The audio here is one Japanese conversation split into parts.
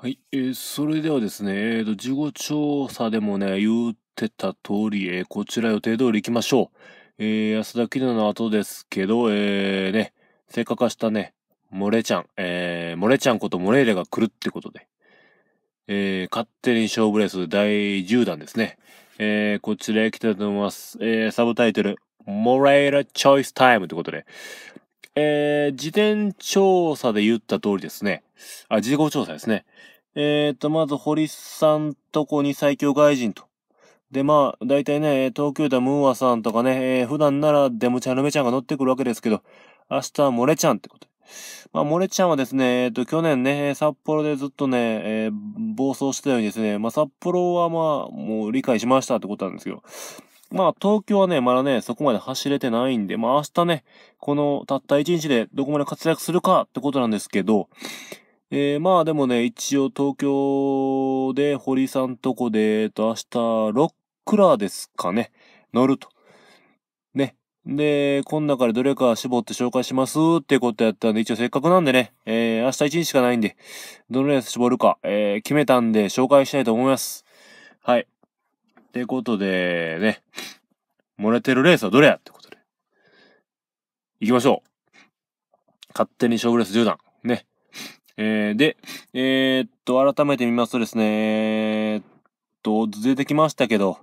はい、えー、それではですね、えーと、事後調査でもね、言ってた通り、えー、こちら予定通り行きましょう。えー、安田記念の後ですけど、えー、ね、成果化したね、モレちゃん、えー、モレちゃんことモレーレが来るってことで、えー、勝手に勝負レース第10弾ですね。えー、こちらへ来たいと思います。えー、サブタイトル、モレーレチョイスタイムってことで、えー、事前調査で言った通りですね。あ、事後調査ですね。えー、っと、まず、堀さんとこに最強外人と。で、まあ、大体ね、東京だムーアさんとかね、えー、普段ならデムちゃん、ルメちゃんが乗ってくるわけですけど、明日はモレちゃんってことまあ、モレちゃんはですね、えっ、ー、と、去年ね、札幌でずっとね、えー、暴走してたようにですね、まあ、札幌はまあ、もう理解しましたってことなんですけど、まあ、東京はね、まだね、そこまで走れてないんで、まあ、明日ね、このたった一日でどこまで活躍するかってことなんですけど、えー、まあでもね、一応東京で堀さんとこで、えっと、明日、6クラーですかね、乗ると。ね。で、この中でどれか絞って紹介しますってことやったんで、一応せっかくなんでね、えー、明日一日しかないんで、どのレース絞るか、えー、決めたんで紹介したいと思います。はい。ってことで、ね、漏れてるレースはどれやってことで。行きましょう。勝手に勝負レース10段。ね。えー、で、えー、っと、改めて見ますとですね、えー、っと、出てきましたけど、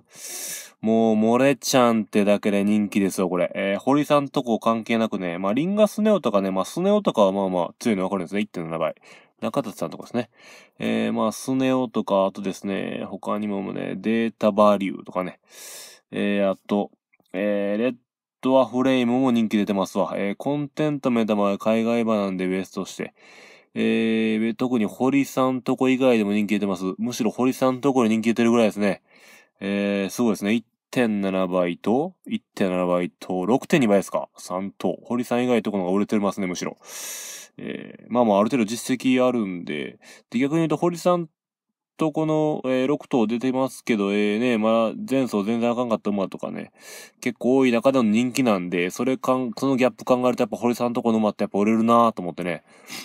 もう、漏れちゃんってだけで人気ですよ、これ。えー、堀さんとこ関係なくね、まあ、リンガスネオとかね、まあ、スネオとかはまあまあ、強いのわかるんですね。1.7倍。中立さんとかですね。えー、まあ、スネオとか、あとですね、他にもね、データバリューとかね。えー、あと、えー、レッドアフレームも人気出てますわ。えー、コンテントメタは海外版なんでベストして。えー、特に堀さんとこ以外でも人気出てます。むしろ堀さんとこで人気出てるぐらいですね。えー、すごいですね。1.7倍と、1.7倍と、6.2倍ですか ?3 と。堀さん以外とこのが売れてますね、むしろ。えー、まあまあある程度実績あるんで、で逆に言うと堀さんとこの、えー、6頭出てますけど、えー、ね、まだ前走全然あかんかった馬とかね、結構多い中での人気なんで、それかん、そのギャップ考えるとやっぱ堀さんとこの馬ってやっぱ売れるなぁと思ってね、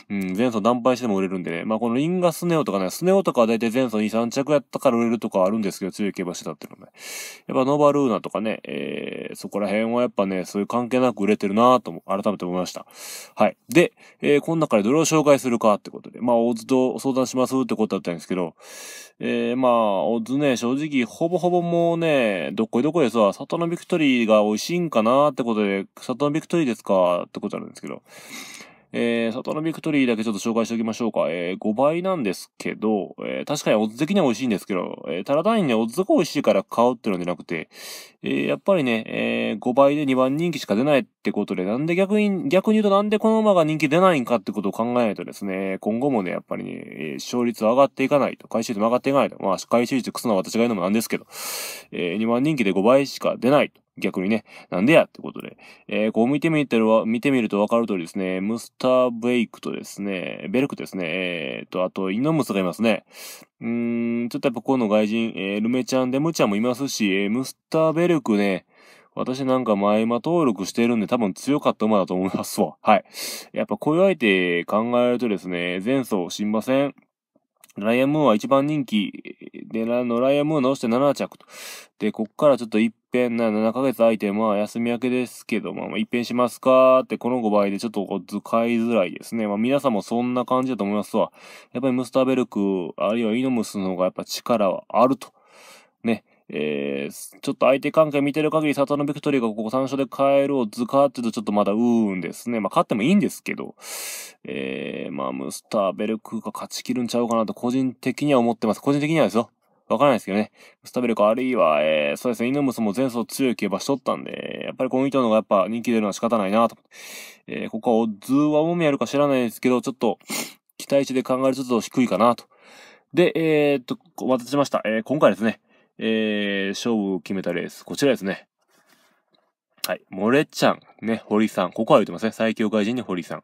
うん、前走断敗しても売れるんでね、まあこのインガスネオとかね、スネオとかは大体前走2、3着やったから売れるとかあるんですけど、強い競馬してたっていうのね。やっぱノバルーナとかね、えー、そこら辺はやっぱね、そういう関係なく売れてるなぁと改めて思いました。はい。で、えー、この中でどれを紹介するかってことで、まあ大津と相談しますってことだったんですけど、えー、まあ、オずズね、正直、ほぼほぼもうね、どっこいどこいでさ、わ、里のビクトリーが美味しいんかなってことで、里のビクトリーですかってことなんですけど、えー、サトノビクトリーだけちょっと紹介しておきましょうか。えー、5倍なんですけど、えー、確かにオッズ的には美味しいんですけど、えー、タラダインね、オッズが美味しいから買うってのじゃなくて、えー、やっぱりね、えー、5倍で2番人気しか出ないってことで、なんで逆に、逆に言うとなんでこの馬が人気出ないんかってことを考えないとですね、今後もね、やっぱりね、え勝率上がっていかないと、回収率も上がっていかないと、まあ、回収率クソな私が言うのもなんですけど、えー、2番人気で5倍しか出ないと。逆にね、なんでやってことで。えー、こう見てみてるわ、見てみるとわかるとりですね、ムスター・ブレイクとですね、ベルクですね、えー、と、あと、イノムスがいますね。うーん、ちょっとやっぱこの外人、えー、ルメちゃん、デムちゃんもいますし、えー、ムスター・ベルクね、私なんか前馬登録してるんで多分強かった馬だと思いますわ。はい。やっぱこういう相手考えるとですね、前走しません。ライアムーは一番人気で、ノライアムー直して7着と。で、こっからちょっと一変な、7ヶ月空いて、まあ休み明けですけど、まあ、まあ一変しますかって、この5倍でちょっとこう使いづらいですね。まあ皆さんもそんな感じだと思いますわ。やっぱりムスターベルク、あるいはイノムスの方がやっぱ力はあると。えー、ちょっと相手関係見てる限り、サトノビクトリーがここ3勝で帰ろう、図かって言うとちょっとまだうーんですね。まあ、勝ってもいいんですけど、えー、まあ、ムスターベルクが勝ちきるんちゃうかなと個人的には思ってます。個人的にはですよ。わからないですけどね。ムスタベルクあるいは、えー、そうですね、イノムスも前走強い競馬しとったんで、やっぱりこの人の方がやっぱ人気出るのは仕方ないなと。えー、ここはオッズはもみやるか知らないですけど、ちょっと期待値で考えるとちょっと低いかなと。で、えー、っと、お待たせしました。えー、今回ですね、えー、勝負を決めたレース、こちらですね。はい。モレちゃん、ね、堀さん。ここは言ってますね。最強外人に堀さん。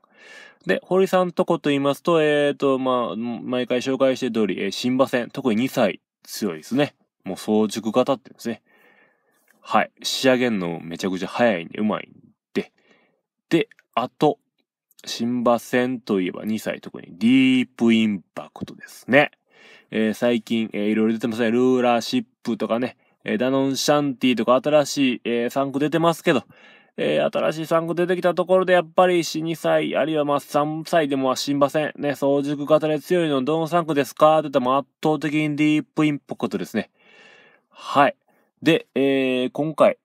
で、堀さんとこと言いますと、えーと、まあ、毎回紹介して通り、えー、新馬戦、特に2歳強いですね。もう早熟型ってですね。はい。仕上げんのめちゃくちゃ早いんで、うまいんで。で、あと、新馬戦といえば2歳特にディープインパクトですね。えー、最近、えー、いろいろ出てますね。ルーラーシップとかね、えダノンシャンティとか新しい、え3区出てますけど、え新しい3区出てきたところでやっぱり4、2歳、あるいはまあ3歳でもは死んません。ね、早熟型で強いのどの3区ですかって言ったら圧倒的にディープインポクトですね。はい。で、え今回、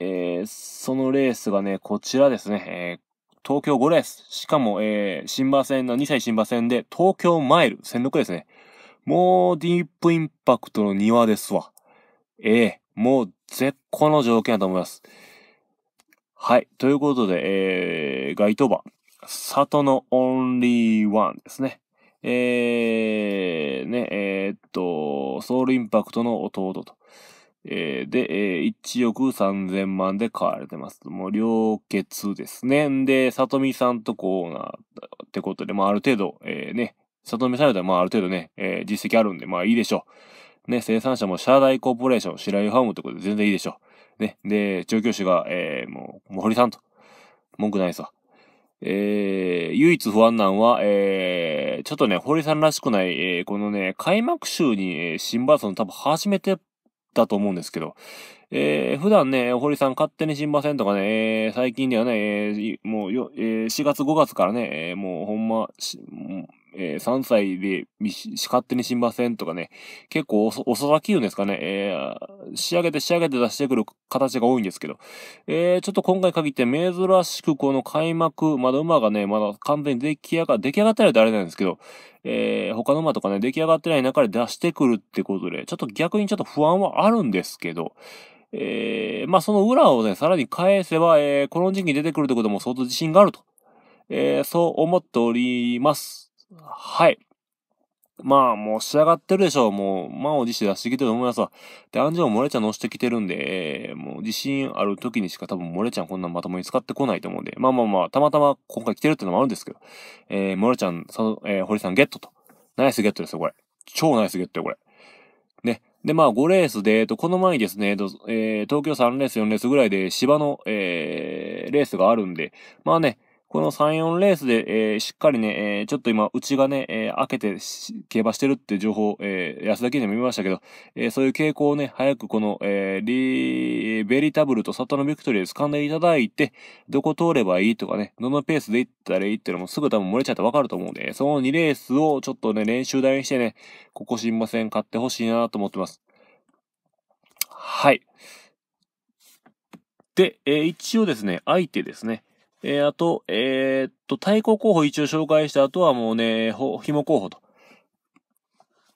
えー、そのレースがね、こちらですね、えー、東京5レース。しかも、えー、新馬戦の2歳新馬戦で東京マイル、戦6ですね。もうディープインパクトの庭ですわ。ええー、もう絶好の条件だと思います。はい。ということで、えー、該当馬、里のオンリーワンですね。えー、ね、えー、っと、ソウルインパクトの弟と。えー、で、えー、1億3000万で買われてます。もう、良血ですね。んで、里見さんとこうな、ってことで、まあ、ある程度、えー、ね、サトミサイルはまあある程度ね、えー、実績あるんでまあいいでしょう。ね、生産者もシャーダイコーポレーション、白井ファームってことで全然いいでしょう。ね、で、調教師が、えー、もう、もう堀さんと。文句ないですわ。えー、唯一不安なんは、えー、ちょっとね、堀さんらしくない、えー、このね、開幕週に、えー、新バーソン多分初めてだと思うんですけど、えー、普段ね、堀さん勝手に新馬戦とかね、えー、最近ではね、えー、もうよ、えー、4月5月からね、えー、もうほんま、しもうえー、3歳で勝手にしませんとかね、結構遅咲き言うんですかね、えー、仕上げて仕上げて出してくる形が多いんですけど、えー、ちょっと今回限って珍しくこの開幕、まだ馬がね、まだ完全に出来上が、出来上がってらいあれなんですけど、えー、他の馬とかね、出来上がってない中で出してくるってことで、ちょっと逆にちょっと不安はあるんですけど、えー、まあその裏をね、さらに返せば、えー、この時期に出てくるってことも相当自信があると、えー、そう思っております。はい。まあ、もう仕上がってるでしょう。もう、満を持して出してきてると思いますわ。で、アンジュも漏れちゃん乗してきてるんで、えー、もう自信ある時にしか多分漏れちゃんこんなまともに使ってこないと思うんで、まあまあまあ、たまたま今回来てるってのもあるんですけど、えー、漏れちゃん、その、えー、堀さんゲットと。ナイスゲットですよ、これ。超ナイスゲットよ、これ。ね。で、まあ、5レースで、えっと、この前にですね、えっと、えー、東京3レース、4レースぐらいで芝の、えー、レースがあるんで、まあね、この3、4レースで、えー、しっかりね、えー、ちょっと今、うちがね、えー、開けて競馬してるっていう情報、えー、安田記念も見ましたけど、えー、そういう傾向をね、早くこの、えー、リー、ベリタブルとサトノビクトリーで掴んでいただいて、どこ通ればいいとかね、どのペースで行ったらいいっていうのもすぐ多分漏れちゃってわかると思うんで、その2レースをちょっとね、練習台にしてね、ここ新馬戦買ってほしいなと思ってます。はい。で、えー、一応ですね、相手ですね。えー、あと、えー、っと、対抗候補一応紹介した後はもうね、ほ、紐候補と。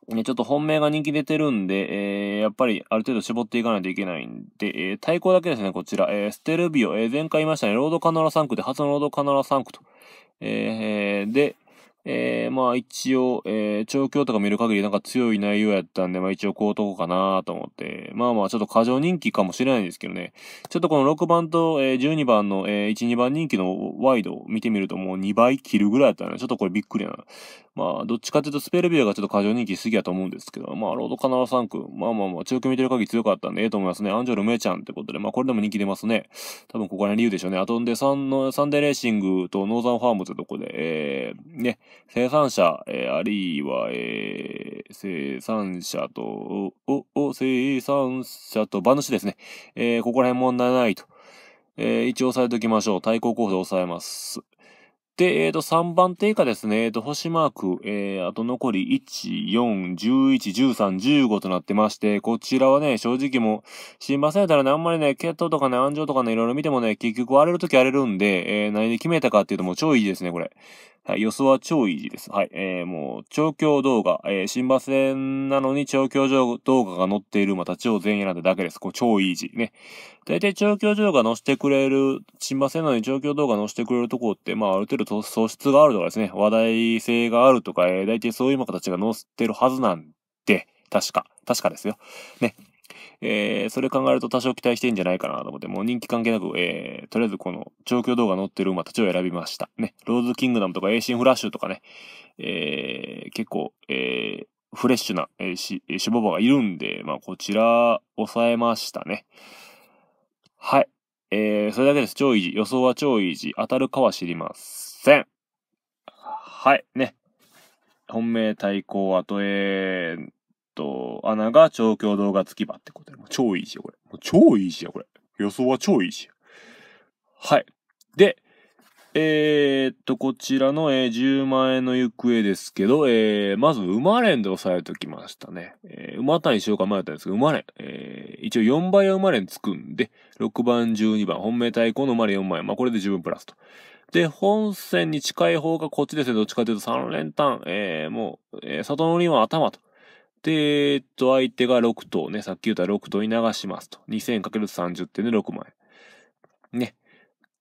ね、ちょっと本命が人気出てるんで、えー、やっぱりある程度絞っていかないといけないんで、えー、対抗だけですね、こちら。えー、ステルビオ、えー、前回言いましたね、ロードカノラ3区で、初のロードカノラ3区と。えー、で、えー、まあ一応、えー、調教とか見る限りなんか強い内容やったんで、まあ一応こうとこかなと思って、まあまあちょっと過剰人気かもしれないんですけどね、ちょっとこの6番と、えー、12番の、えー、1、2番人気のワイドを見てみるともう2倍切るぐらいだったな。ちょっとこれびっくりな。まあ、どっちかというとスペルビアがちょっと過剰人気すぎやと思うんですけど、まあ、ロードカナワ3区、まあまあまあ、中級見てる限り強かったんで、ええと思いますね。アンジョル・メちゃんってことで、まあ、これでも人気出ますね。多分ここら辺理由でしょうね。あとんで、サンの、サンデーレーシングとノーザンファームってとこで、えー、ね、生産者、えー、あるいは、えー、生産者と、お、お、生産者と馬主ですね。えー、ここら辺問題ないと。えー、一応押さえておきましょう。対抗候補で押さえます。で、えっ、ー、と、3番手以下ですね、えっ、ー、と、星マーク、えー、あと残り1、4、11、13、15となってまして、こちらはね、正直もう、新馬されたらね、あんまりね、血糖とかね、安城とかね、いろいろ見てもね、結局荒れるとき荒れるんで、えー、何で決めたかっていうともう超いいですね、これ。はい、予想は超イージーです。はい、えー、もう、調教動画、えー、新馬戦なのに調教動画が載っている馬たちを全員選んだだけです。これ超イージーね。大体調教動画載せてくれる、新馬戦なのに調教動画載せてくれるとこって、まあ、ある程度素質があるとかですね、話題性があるとか、えー、大体そういう馬たちが載せてるはずなんで、確か、確かですよ。ね。えー、それ考えると多少期待してんじゃないかなと思って、もう人気関係なく、えー、とりあえずこの調教動画載ってる馬たちを選びました。ね、ローズキングダムとかエイシンフラッシュとかね、えー、結構、えー、フレッシュな、えー、し、しぼばがいるんで、まあ、こちら、抑えましたね。はい。えー、それだけです。超維持。予想は超維持。当たるかは知りません。はい。ね。本命対抗後、えー、と、穴が超強動画付き場ってことで、超いいしよ、これ。超いいしよ、これ。予想は超いいし。はい。で、えー、っと、こちらの、えー、10万円の行方ですけど、えー、まず、馬連で押さえておきましたね。えー、馬単にしようか迷ったんですけど、馬連、えー、一応4倍は馬連つくんで、6番、12番、本命対抗の馬連4万円。まあ、これで十分プラスと。で、本線に近い方がこっちですね。どっちかというと3連単、えー、もう、えー、里の輪は頭と。で、えっと、相手が6頭ね、さっき言った6頭に流しますと。2000×30 点で6万円。ね。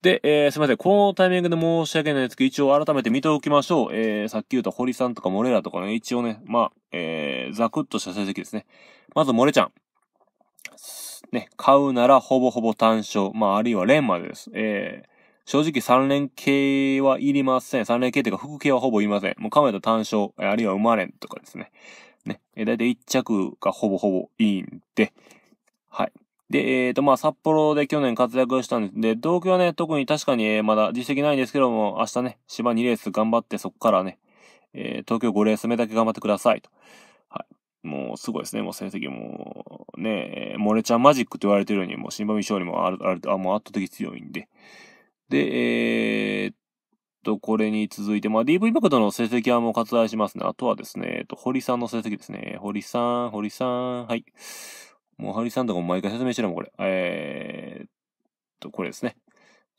で、えー、すいません。このタイミングで申し訳ないですけど、一応改めて見ておきましょう。えー、さっき言った堀さんとかモレラとかね、一応ね、まあ、えー、ザクッとした成績ですね。まず、モレちゃん。ね、買うならほぼほぼ単勝。まあ、あるいは連までです。えー、正直3連系はいりません。3連系っていうか、副系はほぼいません。もう亀と単勝、あるいは生れんとかですね。ね。大体1着がほぼほぼいいんで、はい。で、えっ、ー、と、まあ、札幌で去年活躍したんで、東京はね、特に確かに、えー、まだ実績ないんですけども、明日ね、芝2レース頑張って、そこからね、えー、東京5レース目だけ頑張ってくださいと。はい。もう、すごいですね。もう成績も、ね、モレちゃんマジックと言われてるように、もう、新馬見勝利もある、ある、あ、もう圧倒的強いんで。で、えー、と、これに続いて、まあ、DV バクドの成績はもう割愛しますね。あとはですね、えっと、堀さんの成績ですね。堀さん、堀さん、はい。もう堀さんとかも毎回説明してるもん、これ。えー、っと、これですね。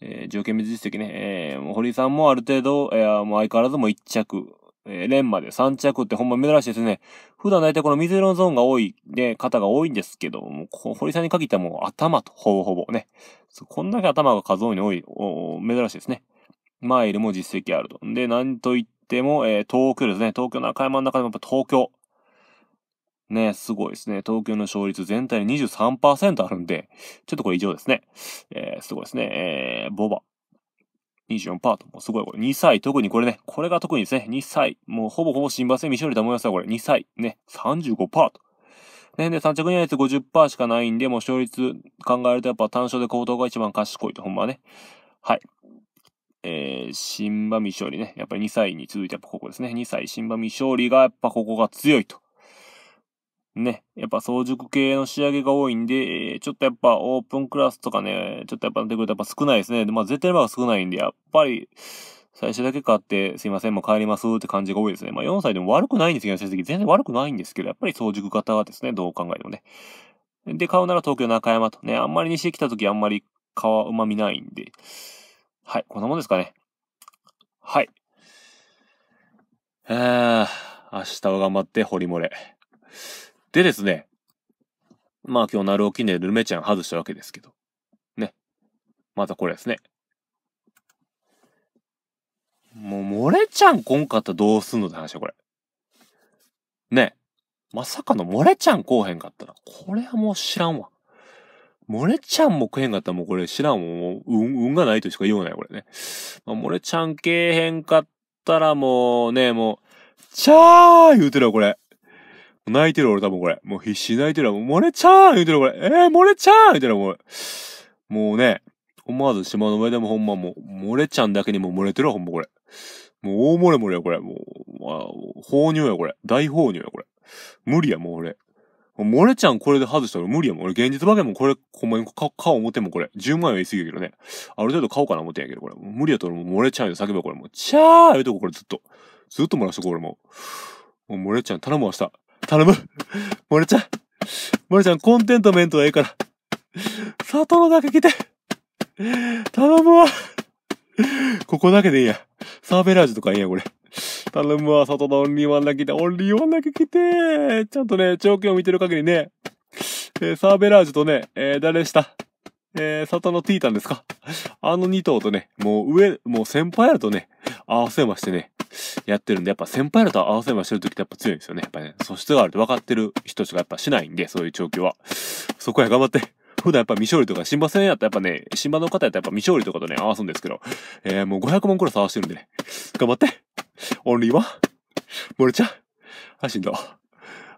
えー、条件別実績ね。えー、もう堀さんもある程度、えー、もう相変わらずもう1着。えー、連まで3着ってほんま珍しいですね。普段大体この水色のゾーンが多いで、方が多いんですけど、もう、堀さんに限ってはもう頭と、ほぼほぼね。こんだけ頭が数多いの多い、お珍しいですね。マイルも実績あると。で、なんといっても、えー、東京ですね。東京の赤山の中でもやっぱ東京。ね、すごいですね。東京の勝率全体で23%あるんで、ちょっとこれ以上ですね。えー、すごいですね。えー、ボバ。24%ト。もうすごいこれ。2歳、特にこれね。これが特にですね。2歳。もうほぼほぼ新馬戦未勝利だと思いますよ、これ。2歳。ね。35%ね、で、3着にあいつ50%しかないんで、もう勝率考えるとやっぱ単勝で行動が一番賢いと、ほんまね。はい。えー、新馬未勝利ね。やっぱり2歳に続いてやっぱここですね。2歳新馬未勝利がやっぱここが強いと。ね。やっぱ早熟系の仕上げが多いんで、えー、ちょっとやっぱオープンクラスとかね、ちょっとやっぱ出てくるとやっぱ少ないですね。で、まあ絶対馬が少ないんで、やっぱり、最初だけ買って、すいません、もう帰りますって感じが多いですね。まあ4歳でも悪くないんですけど、成績全然悪くないんですけど、やっぱり早熟型はですね、どう考えてもね。で、買うなら東京中山とね、あんまり西へ来た時あんまり皮うまみないんで、はい、こんなもんですかね。はい。え明日は頑張って、堀漏れ。でですね、まあ今日、なるおきね、ルメちゃん外したわけですけど、ね。またこれですね。もう、漏れちゃんこんかったらどうすんのって話よ、これ。ね。まさかの漏れちゃんこうへんかったら、これはもう知らんわ。漏れちゃんも食えんかったらもうこれ知らんもう、運、運がないとしか言わない、これね。まあ、漏れちゃんけえへんかったらもうね、もう、ちゃー言うてるわ、これ。泣いてる俺多分これ。もう必死泣いてるわ。もう漏れちゃー言うてるわ、これ。えー、漏れちゃー言うてるわ、これ。もうね、思わず島の上でもほんまもう、漏れちゃんだけにも漏れてるわ、ほんまこれ。もう大漏れ漏れや、これ。もう、まあ、放尿や、これ。大放尿や、これ。無理や、もう俺。漏れちゃんこれで外したら無理やもん。俺現実化けもこれ、ほんまに顔てもこれ。10万円言い過ぎやけどね。ある程度買おうかな思ってんやけど、これ。無理やと俺も漏れちゃんよ、叫ばこれ。もう、ちゃー言うとここれずっと。ずっと漏らしとこ俺も。もう漏れちゃん頼むした。頼む漏れ ちゃん漏れちゃんコンテントメントはええから。サトだけ来て頼むわここだけでいいや。サーベラージュとかいいや、これ。頼むわ、外のオンリーワンだけ来て、オンリーワンだけ来てちゃんとね、状況を見てる限りね、えー、サーベラージュとね、えー、誰でしたえー、里のティータンですかあの2頭とね、もう上、もう先輩らとね、合わせましてね、やってるんで、やっぱ先輩らと合わせましてる時ってやっぱ強いんですよね。やっぱね、素質があるて分かってる人しかやっぱしないんで、そういう調教は。そこや頑張って。普段やっぱ未勝利とか、新馬戦やったらやっぱね、新馬の方やったらやっぱ未勝利とかとね、合わすんですけど、えー、もう500万クらス合わせてるんでね、頑張ってオンリーワン漏れちゃうあ、しんど。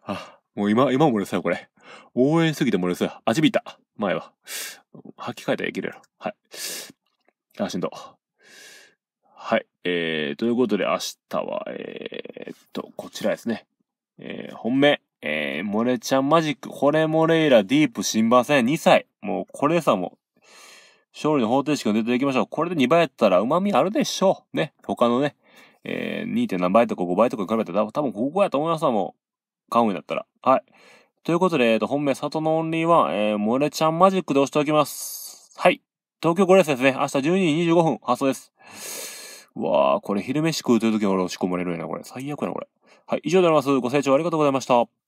あ、もう今、今も漏れさよ、これ。応援すぎて漏れさよ。味びた。前は。吐き替えたらいけるやろ。はい。あ、しんど。はい。えー、ということで明日は、えー、っと、こちらですね。えー、本命。えー、モレちゃんマジック、ホレモレイラ、ディープ、新馬戦2歳。もう、これさも、勝利の方程式が出ていきましょう。これで2倍やったら、旨味あるでしょう。ね。他のね、えー、2.7倍とか5倍とか比べて多分ここやと思いますわ、もう。買うんだったら。はい。ということで、えっ、ー、と、本命、里のオンリーワン、えー、モレちゃんマジックで押しておきます。はい。東京5レースですね。明日12時25分発送です。うわぁ、これ昼飯食うという時は俺押し込まれるよな、これ。最悪やな、これ。はい、以上であります。ご清聴ありがとうございました。